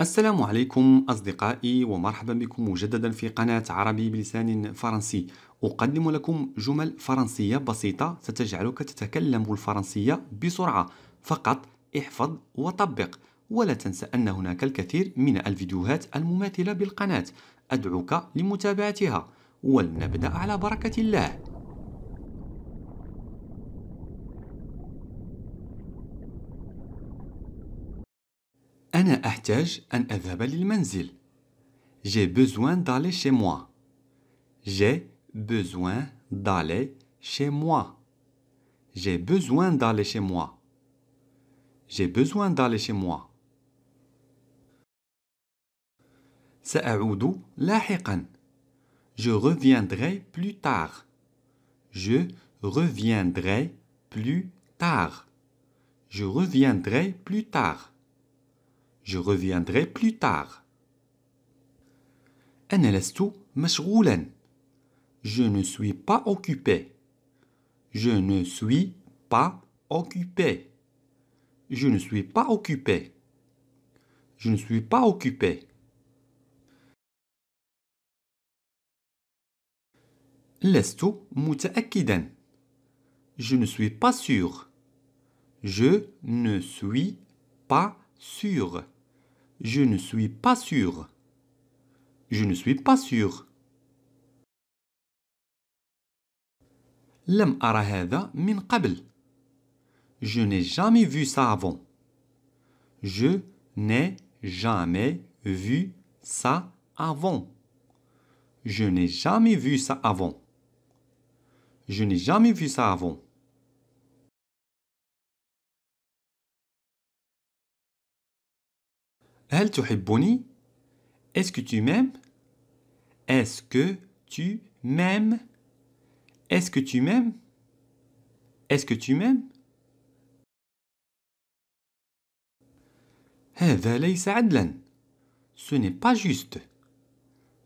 السلام عليكم أصدقائي ومرحبا بكم مجددا في قناة عربي بلسان فرنسي أقدم لكم جمل فرنسية بسيطة ستجعلك تتكلم الفرنسية بسرعة فقط احفظ وطبق ولا تنسى أن هناك الكثير من الفيديوهات المماثلة بالقناة أدعوك لمتابعتها ولنبدأ على بركة الله J'ai besoin d'aller chez moi. J'ai besoin d'aller chez moi. J'ai besoin d'aller chez moi. J'ai besoin d'aller chez moi. Je reviendrai plus tard. Je reviendrai plus tard. Je reviendrai plus tard. Je reviendrai plus tard. Je ne suis pas occupé. Je ne suis pas occupé. Je ne suis pas occupé. Je ne suis pas occupé. Je ne suis pas sûr. Je ne suis pas sûr. Je ne suis pas sûr. Je ne suis pas sûr. لم أرى هذا من Je n'ai jamais vu ça avant. Je n'ai jamais vu ça avant. Je n'ai jamais vu ça avant. Je n'ai jamais vu ça avant. هل تحبني Est-ce que tu m'aimes Est-ce que tu m'aimes Est-ce que tu m'aimes Est-ce que tu m'aimes هذا ليس عدلا. Ce n'est pas juste.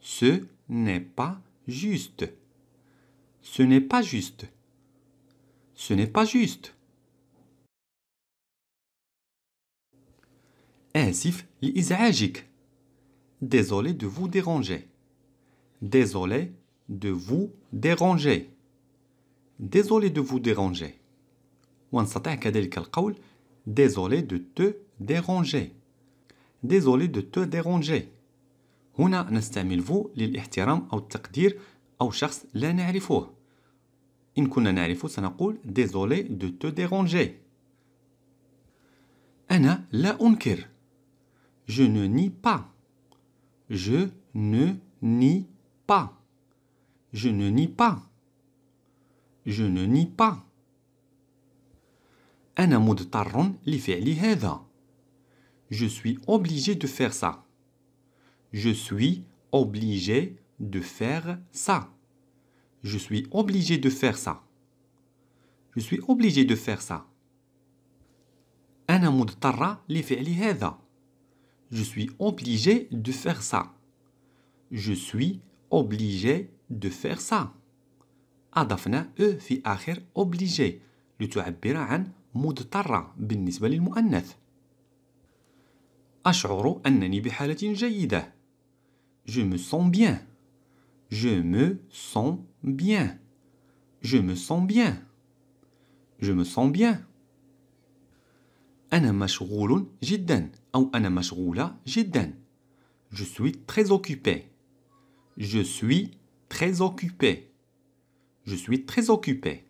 Ce n'est pas juste. Ce n'est pas juste. Ce n'est pas juste. Désolé de vous déranger. Désolé de vous déranger. Désolé de vous déranger. On à كذلك القول désolé de te déranger. Désolé de te déranger. هنا نستعمل vous للاحترام أو التقدير أو شخص لا نعرفه. إن كنا نعرفه سنقول désolé de te déranger. Je ne nie pas. Je ne nie pas. Je ne nie pas. Je ne nie pas. أنا مضطر لفعل هذا. Je suis obligé de faire ça. Je suis obligé de faire ça. Je suis obligé de faire ça. Je suis obligé de faire ça. أنا مضطر لفعل هذا. Je suis obligé de faire ça. Je suis obligé de faire ça. Adafna e في آخر obligé لتعبر عن مضطرة بالنسبة للمؤنث. أشعر أنني بحالة جيدة. Je me sens bien. Je me sens bien. Je me sens bien. Je me sens bien. أنا مشغول جدا. أو أنا مشغولة Je suis très occupé. Je suis très occupé. Je suis très occupé.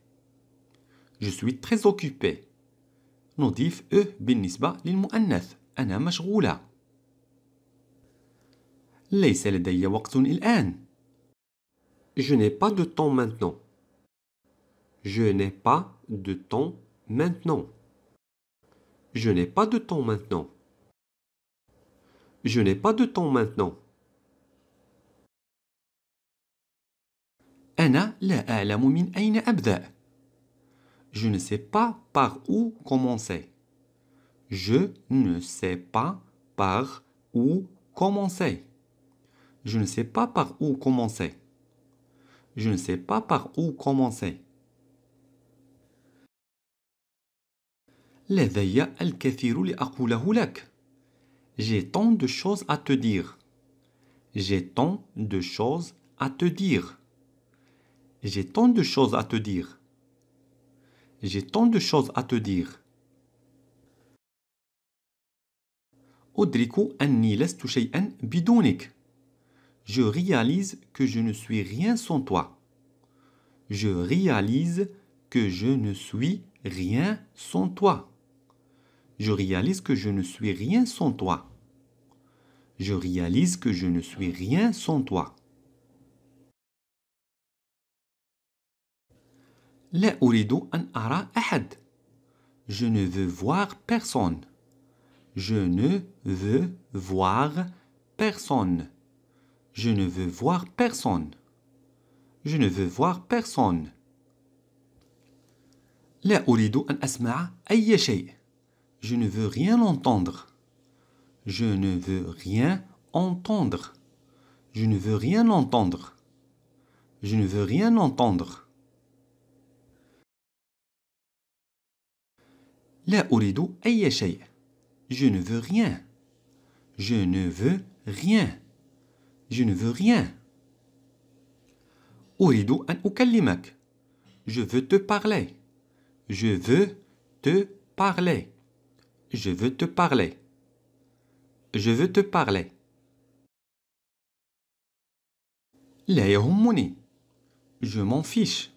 Je suis très occupé. بالنسبة للمؤنث أنا مشغولة ليس لدي وقت Je n'ai pas de temps maintenant. Je n'ai pas de temps maintenant. Je n'ai pas de temps maintenant. Je n'ai pas de temps maintenant. Je ne sais pas par où commencer. Je ne sais pas par où commencer. Je ne sais pas par où commencer. Je ne sais pas par où commencer. J'ai tant de choses à te dire. J'ai tant de choses à te dire. J'ai tant de choses à te dire. J'ai tant de choses à te dire. Audrico anni Je réalise que je ne suis rien sans toi. Je réalise que je ne suis rien sans toi. Je réalise que je ne suis rien sans toi je réalise que je ne suis rien sans toi. Je ne veux voir personne. Je ne veux voir personne. Je ne veux voir personne. Je ne veux voir personne. Je ne veux rien entendre. Je ne veux rien entendre. Je ne veux rien entendre. Je ne veux rien entendre. La ayeshay. Je ne veux rien. Je ne veux rien. Je ne veux rien. Je veux te parler. Je veux te parler. Je veux te parler. Je veux te parler. Je m'en fiche.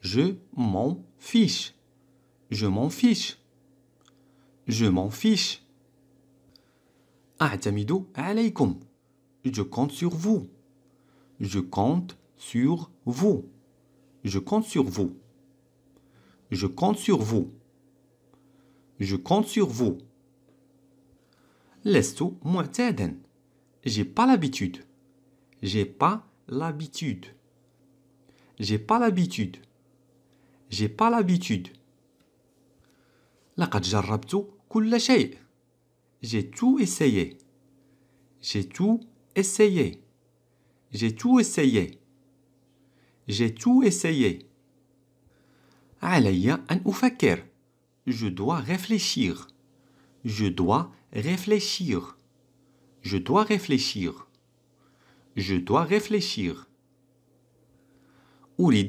Je m'en fiche. Je m'en fiche. Je m'en fiche. allez alaykum. Je compte sur vous. Je compte sur vous. Je compte sur vous. Je compte sur vous. Je compte sur vous. لست معتادا. J'ai pas l'habitude. J'ai pas l'habitude. J'ai pas l'habitude. J'ai pas l'habitude. La جربت كل J'ai tout essayé. J'ai tout essayé. J'ai tout essayé. J'ai tout essayé. علي un oufaker. Je dois réfléchir. Je dois réfléchir. Je dois réfléchir. Je dois réfléchir. Je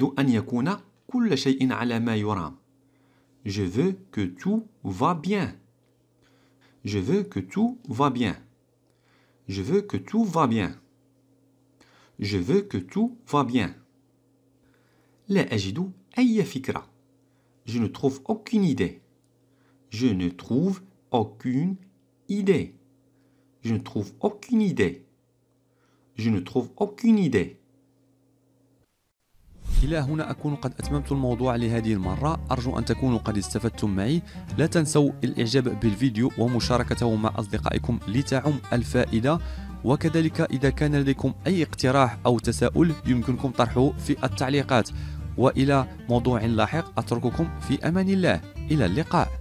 veux que tout va bien. Je veux que tout va bien. Je veux que tout va bien. Je veux que tout va bien. Je ne trouve aucune idée. Je ne trouve aucune idée. Je ne trouve aucune idée. Je ne trouve aucune idée. إلى هنا أكون قد أتممت الموضوع لهذه المرة أرجو أن تكونوا قد استفدتم معي لا تنسوا الإعجاب بالفيديو ومشاركته مع أصدقائكم لتعم الفائدة وكذلك إذا كان لديكم أي اقتراح أو تساؤل يمكنكم طرحه في التعليقات وإلى موضوع لاحق أترككم في أمان الله إلى اللقاء